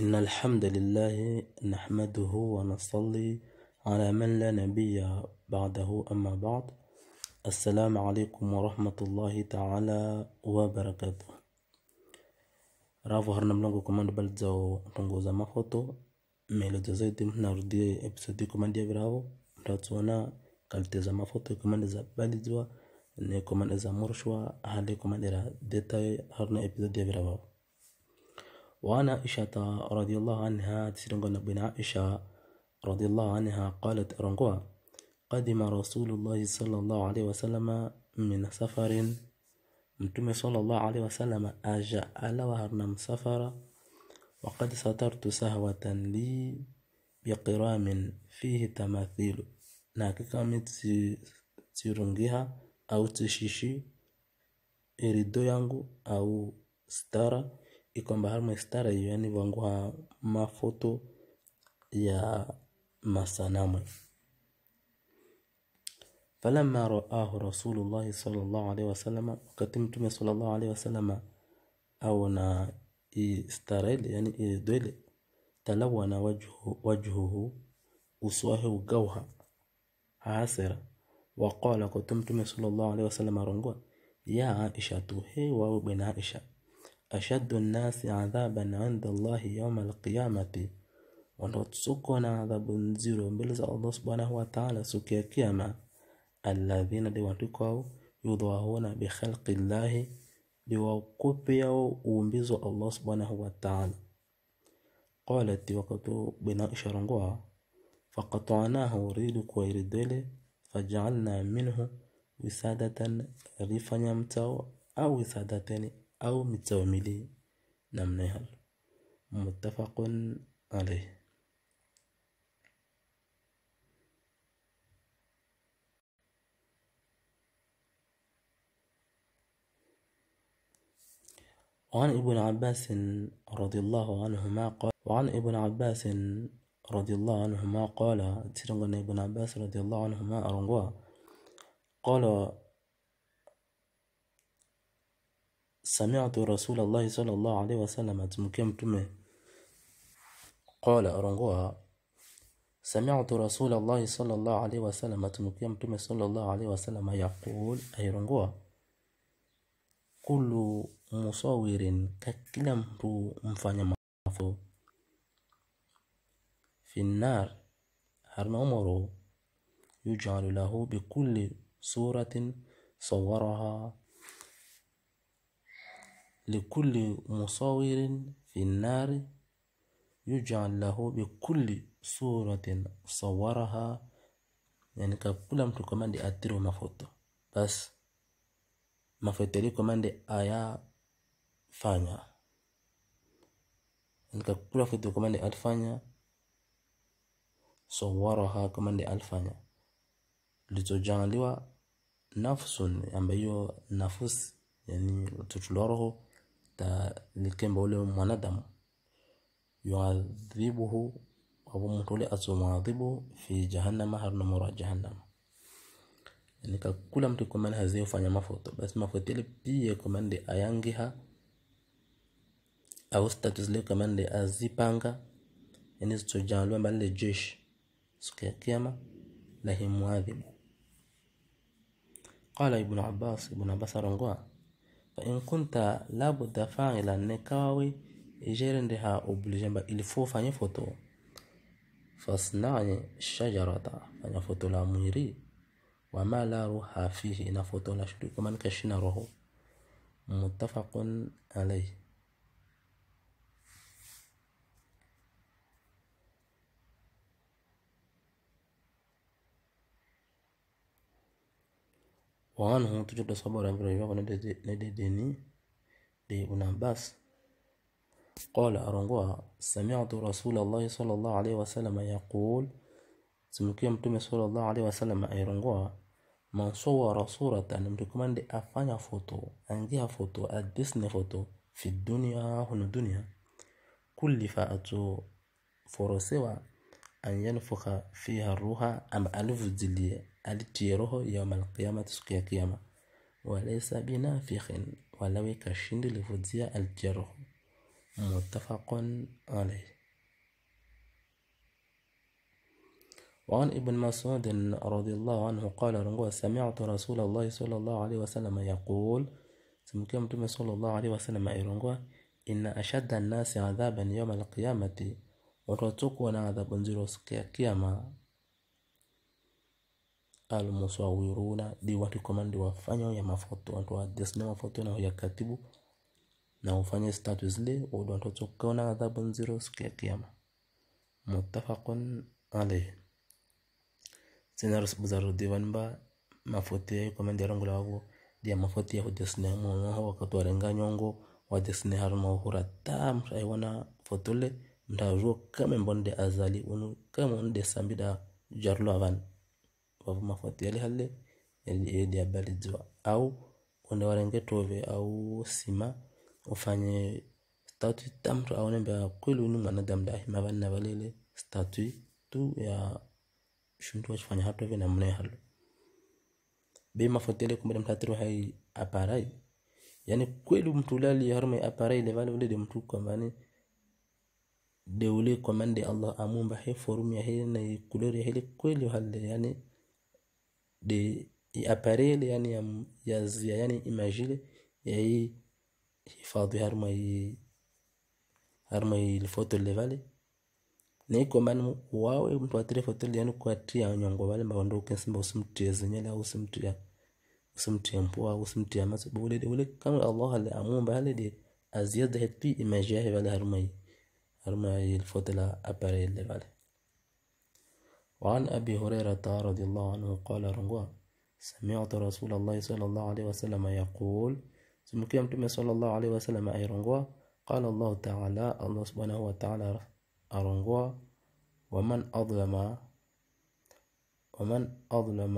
إن الحمد لله نحمده ونصلي على من لا نبي بعده أما بعد السلام عليكم ورحمة الله تعالى وبركاته رافو هرنا ملونكو كمان بلدزو تنغو زما خطو ميلو جزاي دي ردي ابسودي كمان دي برافو راتونا قلت زما خطو كمان دي بلدزو ني كمان ازا مرشوا هالي كمان دي تاي هرنا ابسودي برافو وعن عائشة رضي الله عنها تسرنقل بن عائشة رضي الله عنها قالت أرنقوا قدم رسول الله صلى الله عليه وسلم من سفر متم صلى الله عليه وسلم أجا على وهرنا سفر وقد سترت سهوة لي بقرام فيه تماثيل ناكيكا تسرنغيها أو تشيشي إريدو يانغو أو ستارة ikambahari mwesikitari yani vanguha mafoto ya masanamu falamma raahu rasulullahi sallallahu alaihi wasallam wakati mtume sallallahu alaihi wasallam aona istareli yani idwele talawana wajhu, wajhuhu uso wake ukawa hasira waqala kwa mtume sallallahu alaihi wasallam arongoa ya aisha tu he wawe aisha أشد الناس عذابا عند الله يوم القيامة ونتسكنا عذاب نزير بلز الله سبحانه وتعالى سكي كيما الذين دوانتكو يضعون بخلق الله لوقوبيو ومبز الله سبحانه وتعالى قالت وقت بناء شرنقوا فقطعناه ريد كويردل فجعلنا منه وسادة ريفا يمتو أو وسادتين أو متوامل نمنهل متفق عليه وعن ابن عباس رضي الله عنهما قال وعن ابن عباس رضي الله عنهما قال ترى ابن عباس رضي الله عنهما أرغوا قال سمعت رسول الله صلى الله عليه وسلم تمكم متمه قال أرنغوها سمعت رسول الله صلى الله عليه وسلم تمكم متمه صلى الله عليه وسلم يقول أي رنغوها كل مصور ككلم mtu مفاني مفو في النار هرن عمره يجعل له بكل صورة صورها likulli musawirin fi nnari yuj'al lahu bikulli suratin sawaraha, yani kakula mtu commande atire mafoto bas mafoto ile commande aya fanya yani kakula foto commande alifanya sawaraha commande alifanya litojaliwa nafsun ambayo nafsi yani tutuloroho nikemba ule mwanadamu yuadhibuhu abo muntu ule azomuadhibu fi jahannama harna moro jahannama yani kakula mtu komani haziyofanya mafoto basi mafoto ile pia komande ayangiha au status leo komande azipanga yani zitojaliwa mbali jeshi siku ya kiyama lahimuadhibu qala ibnu abbas ibnu abbas arongoa فإن كنت لابد فاعلا نكاوي جيرندها وبالجنب الفو فاني فوتو فاصنعني الشجرة فاني فوتو لا ميري وما لا روح فيه إن فوتو لا شريك من كشنا روحو متفق عليه وعنه تجد أصحاب رمضان نددني لابن عباس قال أرنقها سمعت رسول الله صلى الله عليه وسلم يقول سمكي متومي صلى الله عليه وسلم أرنقها من صور صورة متكمان دي أفانيا فوتو أنجيها فوتو أدسني فوتو في الدنيا هنا الدنيا كل فأتو فرسوا أن ينفخ فيها الروح أم لي ألتيره يوم القيامة سكي قيامة وليس بنافخ ولو كشند لفضي الجره متفق عليه وعن ابن مسعود رضي الله عنه قال سمعت رسول الله صلى الله عليه وسلم يقول سمكيمتم صلى الله عليه وسلم إن أشد الناس عذابا يوم القيامة watu watatukwa na adhabu nzito siku ya kiyama almusawiruna di watu komandi wafanya ya mafoto watu wa desne mafoto na ya katibu na ufanye status zile watu watotukiwa na adhabu nzito siku ya kiyama muttafaqun alayhi buzaru divanba mafoto ya kama ndi arangu lawavo dia mafoto ya desne hujasne mwaho wakati warenganyongo wajasne harma uhura tam aiwana fotole nda zuo kamen bonde azali unu kame on de sambida jarlo avan babu mafuati yale halle yedi habari zwa au onde warenge tove au sima ufanye statu tamtu au nembe unu mwana uni ahima vani na valele statu tu ya wa chifanya hatu hatove na mne halu be mafoti yali kumbele mtatiru hai aparai yani kweli mtu lali harumai aparai levali vale ule de mtu kwa mani dewle ko mande allah amumba he forum ya he na couleur ya hele kweli halle yani de appareil yani ya ya zia yani imagine ya hii hifadhi harma hii harma hii photo levale ni kwa maana wawe mtu atire photo yani kwa tia nyongo vale wale maondoke simba usimtie zenyele au usimtie usimtie mpua au usimtie mazo bule ule kama allah ale amumba hale de aziada heti imagile wale harma hii ormai il أبري اللي vale وعن أبي هريرة رضي الله عنه قال رنغوا سمعت رسول الله صلى الله عليه وسلم يقول سمكيم صلى الله عليه وسلم أي رنغوا قال الله تعالى الله سبحانه وتعالى أرنغوا ومن أظلم ومن أظلم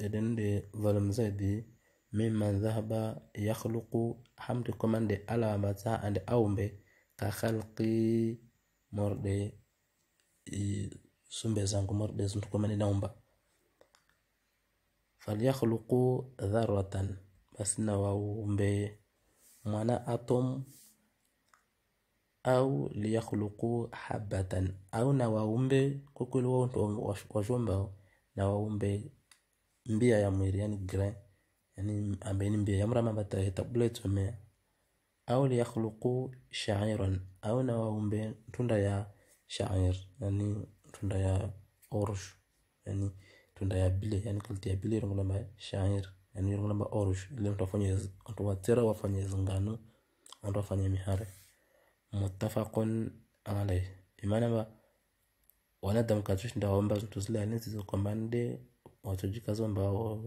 إذن ظلم زيدي ممن ذهب يخلق حمد كمان دي ألامة عند أومبي kakhalqi morde sumbe zangu morde zintukumani naumba falyakhluqu dharatan basi nawaumbe mwana atom au liyakhluqu habatan au nawaumbe waumbe kukweli wao washombao na waumbe mbia ya mwiri yani grain yani ambeni ni mbia ya mrama bataheta au liyakhluqu shairan, au na waumbe tunda ya shair, yani tunda ya orush, yani tunda ya bile, yani kalti ya bile irongo namba shair, yani irongo namba orush, ile mtu afanye mtu watera wafanye zingano, mtu afanye mihare mutafaqun alayh. Imana ba wanadam katush nda waumba zintu zile alizi zikomande watojikaza omba wa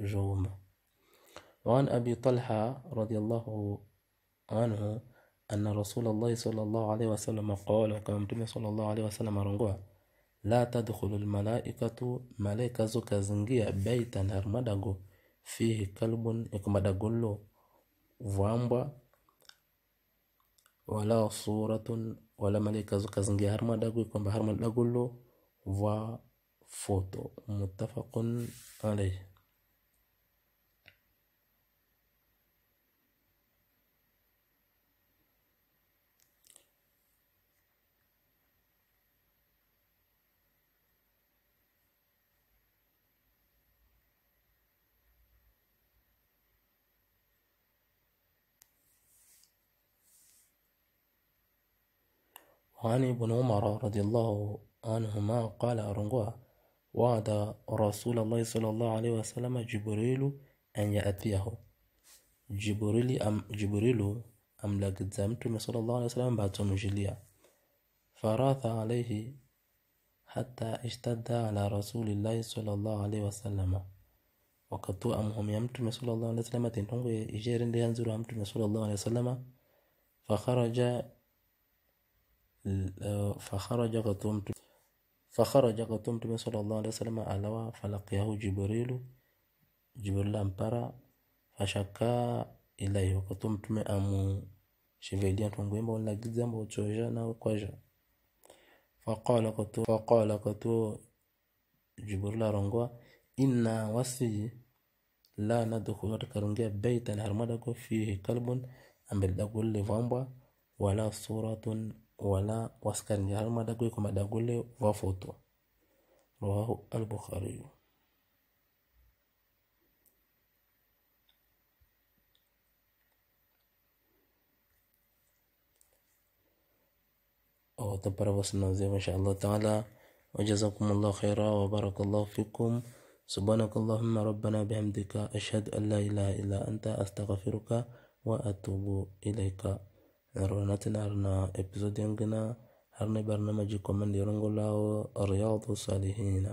joomba. وعن أبي طلحة رضي الله عنه أن رسول الله صلى الله عليه وسلم قال كما مtume صلى الله عليه وسلم arongwa la tadkhulu almalaikatu malaika zokazingia baitan harmadago fihi kalbun ikumadagollo vwambwa wala suratun wala malaika zokazingia harmadago kwamba harmadagollo vwa foto muttafaqun alayhi وعن ابن عمر رضي الله عنهما قال أرنقها وعد رسول الله صلى الله عليه وسلم جبريل أن يأتيه جبريل أم جبريل أملكت متوم صلى الله عليه وسلم بعد تمجليا فراث عليه حتى اشتد على رسول الله صلى الله عليه وسلم wakati wa amhum ya mtume sallallahu alaihi wasallam tentongo ijere ndi yanzuru ya mtume sallallahu alaihi wasallam fakharaja فخرج غطمت فخرج غطمت صلى الله عليه وسلم على فلقيه جبريل جبريل أمبارا فشكا إليه غطمت من أمو شفيدين تنقيم بولا جزم وتوجانا وقجا فقال قطو فقال قطو جبريل رنقوا إنا وسي لا ندخل كرنجي بيتا هرمدكو فيه كلب أم بلدكو اللي ولا صورة ولا واسكن هل ما دقوي كما دقولي وفوتو رواه البخاري وتبارك وسلم زي ما شاء الله تعالى وجزاكم الله خيرا وبارك الله فيكم سبحانك اللهم ربنا بحمدك أشهد أن لا إله إلا أنت أستغفرك وأتوب إليك na ronatinaarna episode yangina harne barnamijii komandii rongolao riyadu salihina.